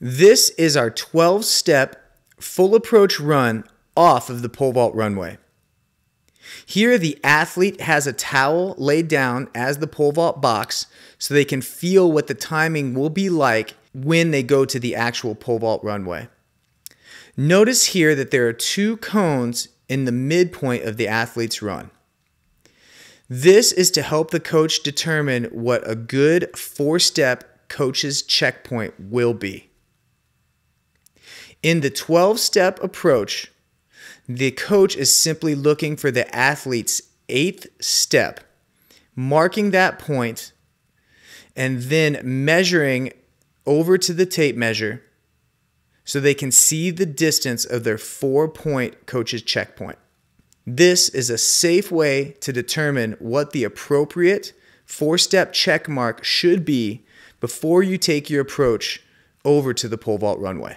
This is our 12 step full approach run off of the pole vault runway. Here, the athlete has a towel laid down as the pole vault box so they can feel what the timing will be like when they go to the actual pole vault runway. Notice here that there are two cones in the midpoint of the athlete's run. This is to help the coach determine what a good four step coach's checkpoint will be. In the 12 step approach, the coach is simply looking for the athlete's eighth step, marking that point, and then measuring over to the tape measure so they can see the distance of their four point coach's checkpoint. This is a safe way to determine what the appropriate four step check mark should be before you take your approach over to the pole vault runway.